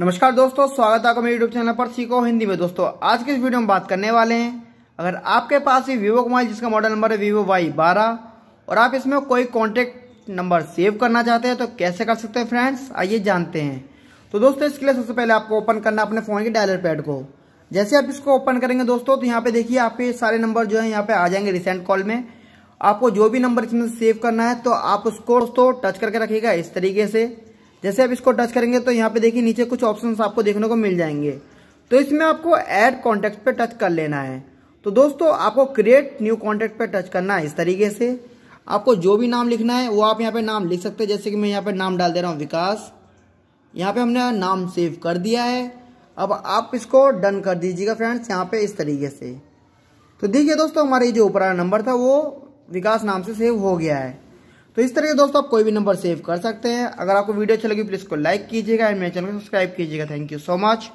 नमस्कार दोस्तों स्वागत है आपका मेरे यूट्यूब चैनल पर सीखो हिंदी में दोस्तों आज के इस वीडियो में बात करने वाले हैं अगर आपके पास ये वीवो मोबाइल जिसका मॉडल नंबर है वीवो वाई बारह और आप इसमें कोई कॉन्टेक्ट नंबर सेव करना चाहते हैं तो कैसे कर सकते हैं फ्रेंड्स आइए जानते हैं तो दोस्तों इसके लिए सबसे पहले आपको ओपन करना अपने फ़ोन के डायलर पैड को जैसे आप इसको ओपन करेंगे दोस्तों तो यहाँ पे देखिए आपके सारे नंबर जो है यहाँ पे आ जाएंगे रिसेंट कॉल में आपको जो भी नंबर इसमें सेव करना है तो आप उसको दोस्तों टच करके रखिएगा इस तरीके से जैसे आप इसको टच करेंगे तो यहाँ पे देखिए नीचे कुछ ऑप्शन आपको देखने को मिल जाएंगे तो इसमें आपको ऐड कॉन्टेक्ट पे टच कर लेना है तो दोस्तों आपको क्रिएट न्यू कॉन्टेक्ट पे टच करना है इस तरीके से आपको जो भी नाम लिखना है वो आप यहाँ पे नाम लिख सकते हैं जैसे कि मैं यहाँ पे नाम डाल दे रहा हूँ विकास यहाँ पे हमने नाम सेव कर दिया है अब आप इसको डन कर दीजिएगा फ्रेंड्स यहाँ पे इस तरीके से तो देखिए दोस्तों हमारा ये जो ऊपर नंबर था वो विकास नाम से सेव हो गया है तो इस तरह दोस्तों आप कोई भी नंबर सेव कर सकते हैं अगर आपको वीडियो अच्छी लगी प्लीज़ को लाइक कीजिएगा एंड मेरे चैनल को सब्सक्राइब कीजिएगा थैंक यू सो मच